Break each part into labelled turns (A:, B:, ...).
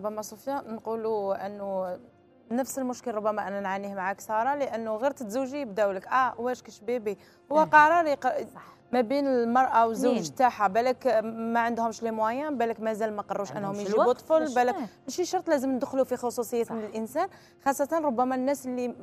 A: ربما صوفيا نقولوا انه نفس المشكل ربما انا نعانيه معك ساره لانه غير تتزوجي يبداو لك اه واش كش بيبي هو إيه. قرار يق... ما بين المراه والزوج تاعها بالك ما عندهمش لي موان بالك مازال ما قروش انهم يجيبوا طفل بالك إيه. ماشي شرط لازم ندخلوا في خصوصيه من الانسان خاصه ربما الناس اللي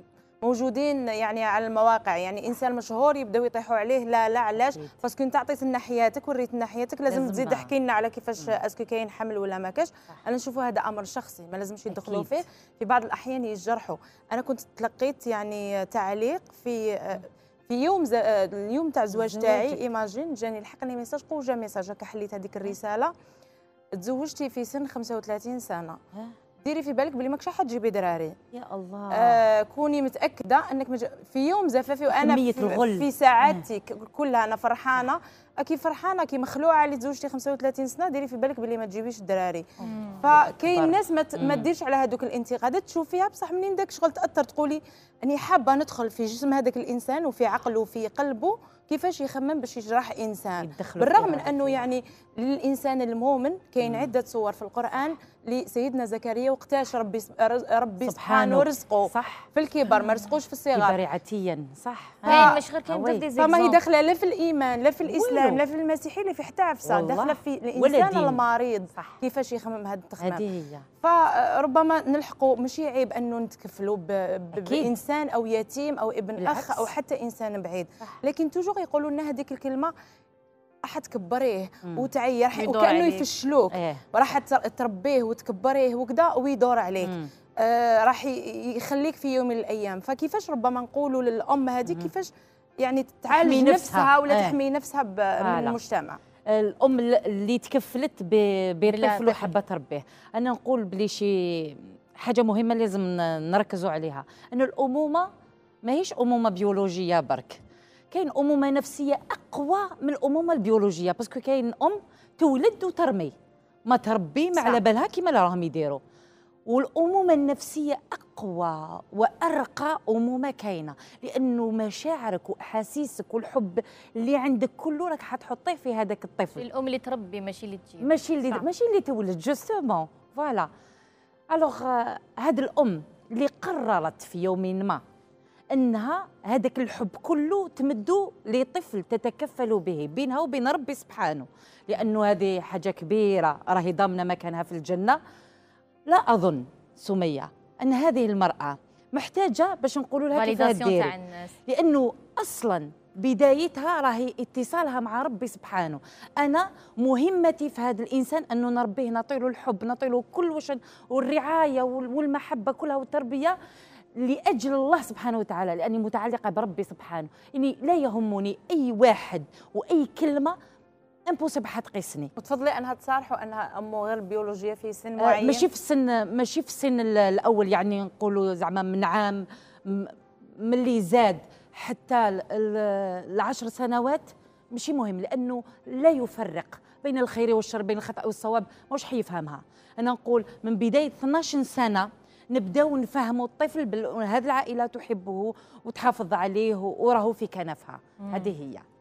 A: موجودين يعني على المواقع يعني انسان مشهور يبداو يطيحوا عليه لا لا علاش باسكو انت عطيت لنا حياتك وريت لنا حياتك لازم, لازم تزيد نعم. تحكي لنا على كيفاش نعم. اسكو كاين حمل ولا ما كاش انا نشوف هذا امر شخصي ما لازمش يدخلوا فيه في بعض الاحيان يجرحوا انا كنت تلقيت يعني تعليق في في يوم اليوم تاع الزواج تاعي ايماجين جاني لحقني ميساج قوجا ميساج هكا حليت هذيك أه. الرساله تزوجتي في سن 35 سنه أه. ديري في بالك بلي ماكش حتجيبي دراري
B: يا الله آه
A: كوني متاكده انك مج... في يوم زفافي وانا في, في سعادتي كلها انا فرحانه كي فرحانه كي مخلوعه اللي تزوجتي 35 سنه ديري في بالك باللي ما تجيبيش الدراري فكاين ناس ما, ما ديرش على هذوك الانتقادات تشوفيها بصح منين داك الشغل تاثر تقولي اني حابه ندخل في جسم هذاك الانسان وفي عقله وفي قلبه كيفاش يخمم باش يجرح انسان بالرغم من انه يعني للانسان المؤمن كاين عده صور في القران لسيدنا زكريا وقتاش ربي ربي سبحانه رزقه صح في الكبر ما رزقوش في الصغار كبر
B: عتيا صح ف... مش غير كاين آه. فما هي داخله لا في
A: الايمان لا في الاسلام لا في المسيحي اللي في حتى عفسه داخله في الانسان المريض صح. كيفاش يخمم هذا التخمام هذه هي فربما نلحقوا ماشي عيب انه نتكفلوا بانسان او يتيم او ابن بالعكس. اخ او حتى انسان بعيد صح. لكن توجور يقولوا لنا هذيك الكلمه راح تكبريه وتعير وكانه يفشلوك ايه. راح تربيه وتكبريه وكذا ويدور عليك آه راح يخليك في يوم من الايام فكيفاش ربما
B: نقولوا للام هذه كيفاش يعني تعالج نفسها, نفسها ولا إيه. تحمي
A: نفسها آه، من المجتمع
B: الام اللي تكفلت بالطفل وحابه تربيه انا نقول بلي شي حاجه مهمه لازم نركزوا عليها ان الامومه ماهيش امومه بيولوجيه برك كاين امومه نفسيه اقوى من الامومه البيولوجيه باسكو كاين ام تولد وترمي ما تربي ما على بالها كيما راهم يديروا والامومه النفسيه اقوى وارقى امومه كاينه لانه مشاعرك واحاسيسك والحب اللي عندك كله راك حتحطيه في هذاك الطفل الام اللي تربي ماشي اللي تجيب ماشي اللي ماشي اللي تولد جوستومون فوالا الوغ آه، هاد الام اللي قررت في يوم ما انها هذاك الحب كله تمدو لطفل تتكفل به بينها وبين ربي سبحانه لانه هذه حاجه كبيره راهي ضامنه مكانها في الجنه لا اظن سميه ان هذه المراه محتاجه باش نقولوا لها كيف لانه اصلا بدايتها راهي اتصالها مع ربي سبحانه انا مهمتي في هذا الانسان انه نربيه له الحب له كل وش والرعايه والمحبه كلها والتربيه لاجل الله سبحانه وتعالى لاني متعلقه بربي سبحانه يعني لا يهمني اي واحد واي كلمه امبوسيبل حتقيسني
A: وتفضلي انها تصارحوا انها امه غير بيولوجيه في سن آه، معين ماشي
B: في السن ماشي في السن الاول يعني نقولوا زعما من عام ملي زاد حتى العشر سنوات ماشي مهم لانه لا يفرق بين الخير والشر بين الخطا والصواب مش حيفهمها انا نقول من بدايه 12 سنه نبداو نفهموا الطفل بهذه العائله تحبه وتحافظ عليه وراهو في كنفها هذه هي